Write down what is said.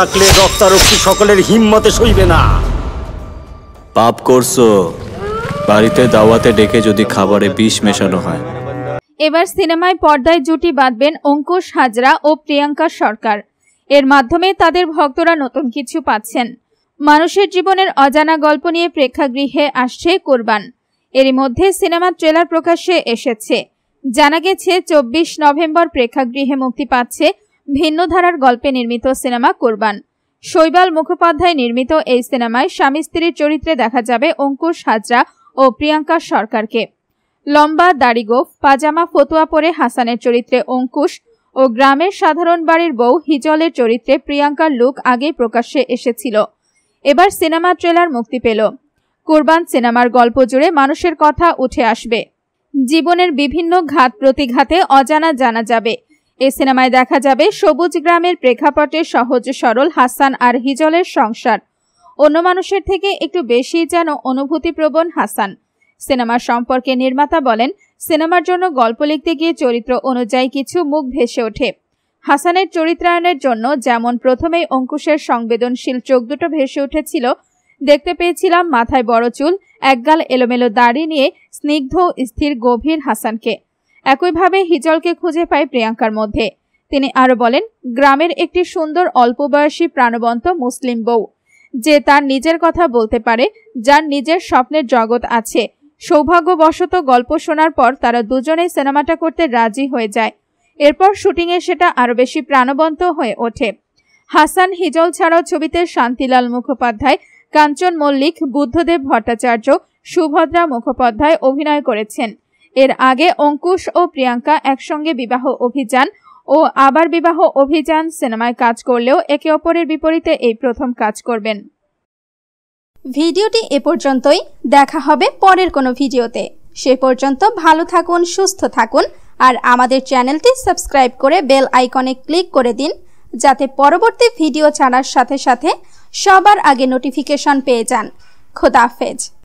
থাকলে রক্তারক্তি সকলের হিম্মতে সইবে না পাপ করছো বাড়িতে দাওয়াতে ডেকে যদি খাবারে বিষ মেশানো হয় এবার সিনেমায় পর্দায় জুটি বাঁধবেন অঙ্কুশ হাজরা ও প্রিয়াঙ্কা সরকার এর মাধ্যমে তাদের ভক্তরা নতুন কিছু পাচ্ছেন মানুষের জীবনের অজানা গল্প নিয়ে প্রেক্ষাগৃহে আসছে কোরবান এর মধ্যে সিনেমার ট্রেলার প্রকাশ্যে এসেছে জানা গেছে চব্বিশ নভেম্বর প্রেক্ষাগৃহে মুক্তি পাচ্ছে ভিন্ন ধারার গল্পে নির্মিত সিনেমা কোরবান শৈবাল মুখোপাধ্যায় নির্মিত এই সিনেমায় স্বামী স্ত্রীর চরিত্রে দেখা যাবে অঙ্কুশ হাজরা ও প্রিয়াঙ্কা সরকারকে লম্বা দাড়িগোফ পাজামা ফতুয়া পরে হাসানের চরিত্রে অঙ্কুশ ও গ্রামের সাধারণ বাড়ির বউ হিজলের চরিত্রে প্রিয়াঙ্কার লুক আগেই প্রকাশ্যে এসেছিল এবার সিনেমা ট্রেলার মুক্তি পেল কোরবান সিনেমার গল্প জুড়ে মানুষের কথা উঠে আসবে জীবনের বিভিন্ন ঘাত প্রতিঘাতে অজানা জানা যাবে এ সিনেমায় দেখা যাবে সবুজ গ্রামের প্রেক্ষাপটে সহজ সরল হাসান আর হিজলের সংসার অন্য মানুষের থেকে একটু বেশি যেন অনুভূতিপ্রবণ হাসান সিনেমা সম্পর্কে নির্মাতা বলেন সিনেমার জন্য গল্প লিখতে গিয়ে চরিত্র অনুযায়ী কিছু মুখ ভেসে ওঠে হাসানের চরিত্রায়নের জন্য যেমন প্রথমেই অঙ্কুশের সংবেদনশীল চোখ দুটো ভেসে উঠেছিল দেখতে পেয়েছিলাম মাথায় বড় চুল একগাল এলোমেলো দাড়ি নিয়ে স্নিগ্ধ স্থির গভীর হাসানকে একইভাবে হিজলকে খুঁজে পায় প্রিয়াঙ্কার মধ্যে তিনি আরও বলেন গ্রামের একটি সুন্দর অল্প বয়সী প্রাণবন্ত মুসলিম বউ যে তার নিজের কথা বলতে পারে যার নিজের স্বপ্নের জগৎ আছে সৌভাগ্যবশত গল্প শোনার পর তারা দুজনেই সিনেমাটা করতে রাজি হয়ে যায় এরপর শুটিংয়ে সেটা আরও বেশি প্রাণবন্ত হয়ে ওঠে হাসান হিজল ছাড়াও ছবিতে শান্তিলাল মুখোপাধ্যায় কাঞ্চন মল্লিক বুদ্ধদেব ভট্টাচার্য সুভদ্রা মুখোপাধ্যায় অভিনয় করেছেন এর আগে অঙ্কুশ ও প্রিয়াঙ্কা একসঙ্গে বিবাহ অভিযান ও আবার বিবাহ অভিযান সিনেমায় কাজ করলেও একে অপরের বিপরীতে এই প্রথম কাজ করবেন ভিডিওটি এ পর্যন্তই দেখা হবে পরের কোনো ভিডিওতে সে পর্যন্ত ভালো থাকুন সুস্থ থাকুন আর আমাদের চ্যানেলটি সাবস্ক্রাইব করে বেল আইকনে ক্লিক করে দিন যাতে পরবর্তী ভিডিও ছাড়ার সাথে সাথে সবার আগে নোটিফিকেশন পেয়ে যান খোদাফেজ